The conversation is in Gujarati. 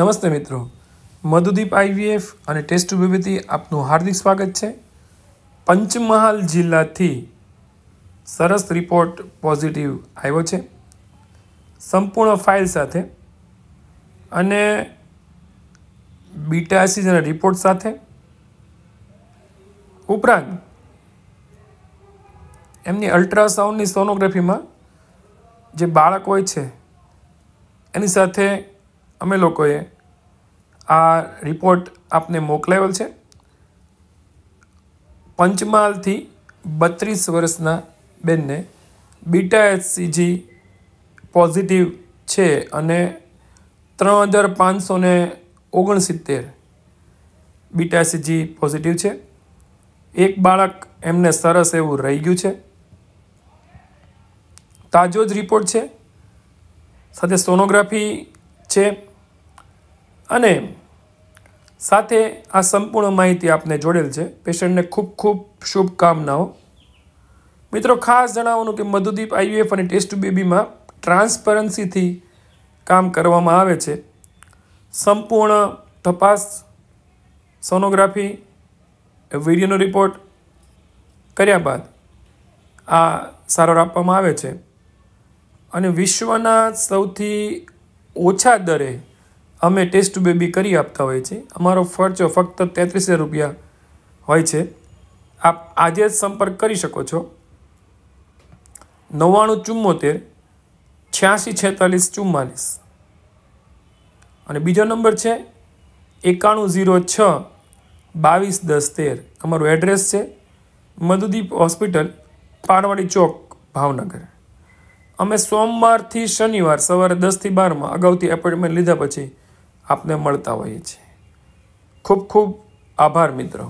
નમસ્તે મિત્રો મધુદીપ આઈવીએફ અને ટેસ્ટ બેબીથી આપનું હાર્દિક સ્વાગત છે પંચમહાલ જિલ્લાથી સરસ રિપોર્ટ પોઝિટિવ આવ્યો છે સંપૂર્ણ ફાઇલ સાથે અને બીટા સિઝનના રિપોર્ટ સાથે ઉપરાંત એમની અલ્ટ્રાસાઉન્ડની સોનોગ્રાફીમાં જે બાળક હોય છે એની સાથે અમે લોકોએ આ રિપોર્ટ આપને મોકલાવેલ છે પંચમહાલથી બત્રીસ વર્ષના બેનને બીટા એચસીજી પોઝિટિવ છે અને ત્રણ હજાર પાંચસો ને ઓગણસિત્તેર બીટા એચસીજી પોઝિટિવ છે એક બાળક એમને સરસ એવું રહી ગયું છે તાજો જ રિપોર્ટ છે સાથે સોનોગ્રાફી છે અને સાથે આ સંપૂર્ણ માહિતી આપને જોડેલ છે પેશન્ટને ખૂબ ખૂબ શુભકામનાઓ મિત્રો ખાસ જણાવવાનું કે મધુદીપ આઈવીએફ અને ટેસ્ટ બેબીમાં ટ્રાન્સપરન્સીથી કામ કરવામાં આવે છે સંપૂર્ણ તપાસ સોનોગ્રાફી વિડીયોનો રિપોર્ટ કર્યા બાદ આ સારવાર આપવામાં આવે છે અને વિશ્વના સૌથી ઓછા દરે અમે ટેસ્ટ બેબી કરી આપતા હોઈએ છીએ અમારો ખર્ચો ફક્ત તેત્રીસ હજાર રૂપિયા હોય છે આપ આજે જ સંપર્ક કરી શકો છો નવ્વાણું ચુમ્મોતેર છ્યાસી છેતાલીસ ચુમ્માલીસ અને બીજો નંબર છે એકાણું ઝીરો છ બાવીસ દસ તેર અમારું એડ્રેસ છે મધુદીપ હોસ્પિટલ પારવાડી ચોક ભાવનગર અમે સોમવારથી શનિવાર સવારે દસથી બારમાં અગાઉથી એપોઇન્ટમેન્ટ લીધા પછી આપને મળતા હોઈએ છીએ ખૂબ ખૂબ આભાર મિત્રો